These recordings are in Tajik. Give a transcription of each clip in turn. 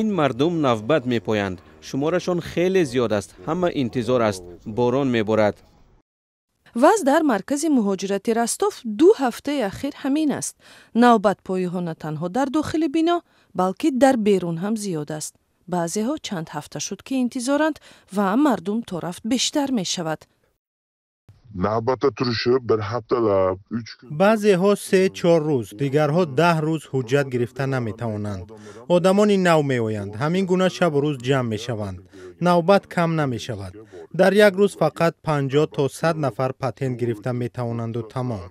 ин мардум навбат мепоянд шуморашон хеле зиёд аст ҳама интизор аст борон меборад вазъ дар маркази муҳоҷирати ростов ду ҳафтаи ахир ҳамин аст навбатпоиҳо на танҳо дар дохили бино балки дар берун ҳам зиёд аст баъзеҳо чанд ҳафта шуд ки интизоранд ва мардум то рафт бештар мешавад навбата туриши бир ҳафталаб уч баъзеҳо се чор рӯз дигарҳо даҳ рӯз ҳуҷҷат гирифта наметавонанд одамони нав меоянд ҳамин гуна шабу рӯз ҷамъ мешаванд навбат кам намешавад дар як рӯз фақат панҷоҳ то сад нафар патент гирифта метавонанду тамом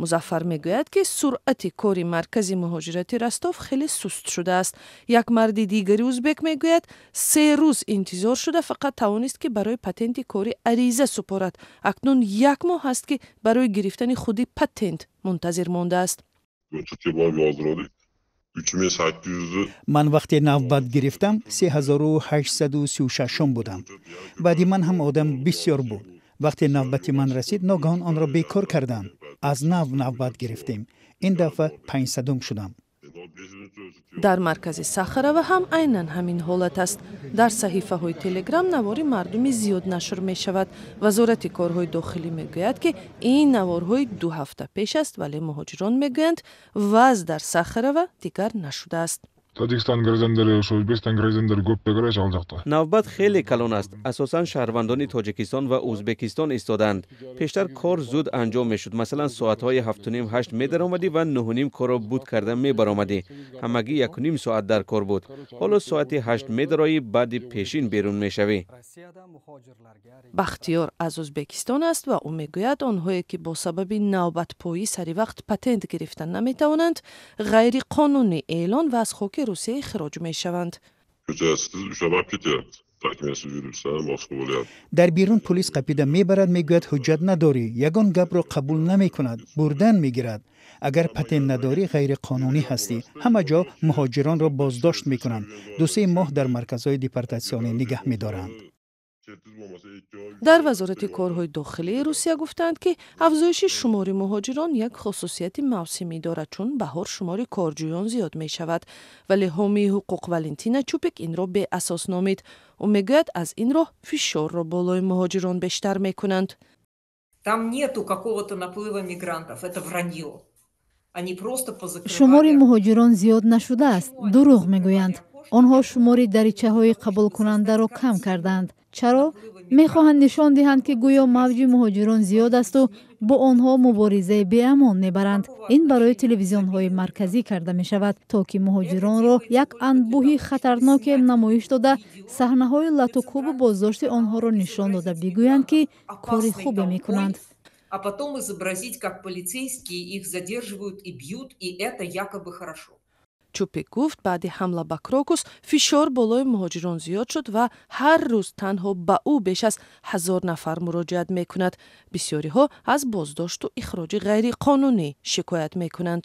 مزفر میگوید که سرعتی کوری مرکزی مهاجرتی راستوف خیلی سست شده است یک مردی دیگری اوزبک میگوید سه روز انتظار شده فقط توانست که برای پتنتی کاری عریضه سپارد اکنون یک ماه است که برای گرفتن خودی پتنت منتظر مانده است من وقتی نوبت گرفتم 3836 بودم بعدی من هم آدم بسیار بود وقتی نوبت من رسید ناگهان آن را بیکار کردم аз нав навбат гирифтем ин дафъа панҷсадум шудам дар маркази сахарова ҳам айнан ҳамин ҳолат аст дар саҳифаҳои телеграм навори мардуми зиёд нашр мешавад вазорати корҳои дохилӣ мегӯяд ки ин наворҳои ду ҳафта пеш аст вале муҳоҷирон мегӯянд ваз дар сахарова дигар нашудааст тоҷикистон граждандари шу o'zbekiston граждандари ko'p degani навбат хеле калон аст асосан шаҳрвандони тоҷикистон ва ӯзбекистон истоданд пештар кор зуд анҷом мешуд масалан соатҳои ҳафтуним ҳашт медаромадӣ ва нӯҳуним корро буд карда мебаромадӣ ҳамагӣ якуним соат дар кор буд ҳоло соати ҳашт медароӣ баъди пешин берун мешавӣ бахтиёр аз ӯзбекистон аст ва ӯ мегӯяд онҳое ки бо сабаби навбатпоӣ саривақт патент гирифта наметавонанд ғайриқонунӣ эълон ва аз хоки که روسیه اخراج می شوند. در بیرون پلیس قپیده میبرد میگوید حجت نداری یگان گپ را قبول نمی کند بردن میگیرد اگر پتن نداری غیر قانونی هستی همه جا مهاجران را بازداشت می کنند دو سه ماه در مرکزهای دیپارتاسیونی نگه می دارند дар вазорати корҳои дохилии русия гуфтанд ки афзоиши шумори муҳоҷирон як хусусияти мавсимӣ дорад чун баҳор шумори корҷӯён зиёд мешавад вале ҳомии ҳуқуқ валентина чупик инро беасос номид ӯ мегӯяд аз ин роҳ фишорро болои муҳоҷирон бештар мекунанд там нету какого-то наплыва мигрантов это враньё шумори муҳоҷирон зиёд нашудааст дурӯғ мегӯянд онҳо шумори даричаҳои қабулкунандаро кам карданд чаро мехоҳанд нишон диҳанд ки гӯё мавҷи муҳоҷирон зиёд асту бо онҳо муборизаи беамон мебаранд ин барои телевизионҳои марказӣ карда мешавад то ки муҳоҷиронро як анбӯҳи хатарноке намоиш дода саҳнаҳои латукубу боздошти онҳоро нишон дода бигӯянд ки кори хубе мекунанд а потом изобразить как полицейские их задерживают и бьют и это якобы хорошо чупик гуфт баъди ҳамла ба крокус фишор болои муҳоҷирон зиёд шуд ва ҳар рӯз танҳо ба ӯ беш аз ҳазор нафар муроҷиат мекунад бисьёриҳо аз боздошту ихроҷи ғайриқонунӣ шикоят мекунанд